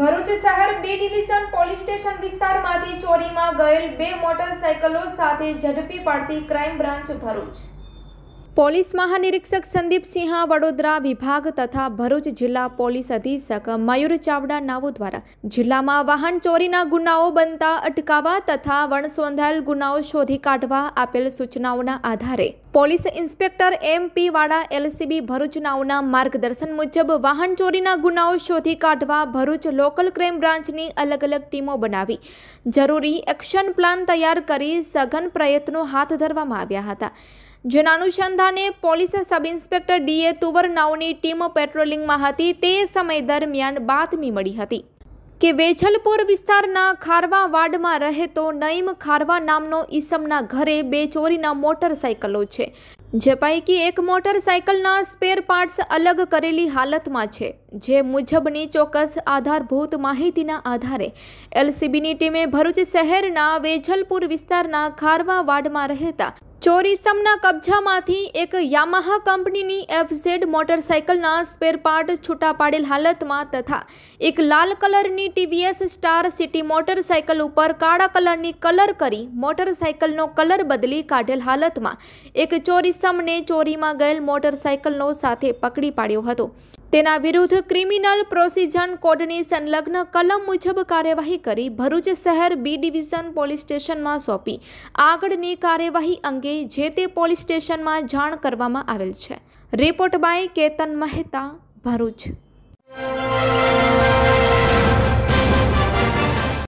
ભરૂચ શહેર બે division police station વિસ્તારમાંથી ચોરીમાં ગયેલ બે મોટરસાયકલો સાથે ઝડપી પાડતી ક્રાઇમ બ્રાન્ચ ભરૂચ પોલીસ મહાનિરીક્ષક સંદીપસિંહ વડોદરા વિભાગ તથા ભરૂચ જિલ્લા પોલીસ અધિક્ષક મયુર ચાવડા નાવો દ્વારા જિલ્લામાં વાહન ચોરીના ગુનાઓ બનતા અટકાવવા તથા વણસોંધાયેલ ગુનાઓ શોધી કાઢવા આપેલ સૂચનાઓના આધારે પોલીસ ઇન્સ્પેક્ટર એમ પી વાડા એલસીબી ભરૂચ નાઉના માર્ગદર્શન મુજબ વાહન ચોરીના ગુનાઓ શોધી કાઢવા ભરૂચ લોકલ ક્રાઇમ બ્રાન્ચની અલગ અલગ ટીમો બનાવી જરૂરી એક્શન પ્લાન તૈયાર કરી સઘન પ્રયત્નો હાથ ધરવામાં આવ્યા હતા જેના અનુસંધાને police sub inspector D A Tuvar નાઉની ટીમ પેટ્રોલિંગમાં હતી તે સમય દરમિયાન બાતમી મળી હતી કે વેછલપુર વિસ્તારના ખારવા વાડમાં રહેતો નઈમ ખારવા નામનો ઈસમના ઘરે બે ચોરીના મોટરસાયકલો છે જે પૈકી એક મોટરસાયકલના સ્પેર પાર્ટ્સ અલગ કરેલી હાલતમાં છે જે મુજબની ચોક્કસ આધારભૂત માહિતીના આધારે એલસીબીની ટીમે ભરૂચ શહેરના વેજલપુર વિસ્તારના ખારવા વાડમાં રહેતા ચોરીસમના કબજામાંથી એક યામાહા કંપનીની એફઝેડ મોટરસાઇકલના સ્પેર પાર્ટ છૂટા પાડેલ હાલતમાં તથા એક લાલ કલરની ટીવીએસ સ્ટાર સિટી મોટરસાઇકલ ઉપર કાળા કલરની કલર કરી મોટરસાઇકલનો કલર બદલી કાઢેલ હાલતમાં એક ચોરીસમને ચોરીમાં ગયેલ મોટરસાઇકલનો સાથે પકડી પાડ્યો હતો તેના વિરુદ્ધ ક્રિમિનલ પ્રોસિજન કોડની સંલગ્ન કલમ મુજબ કાર્યવાહી કરી ભરૂચ શહેર બી ડિવિઝન પોલીસ સ્ટેશનમાં સોંપી આગળની કાર્યવાહી અંગે અંગે જે તે પોલીસ સ્ટેશનમાં જાણ કરવામાં આવેલ છે રિપોર્ટ બાય કેતન મહેતા ભરૂચ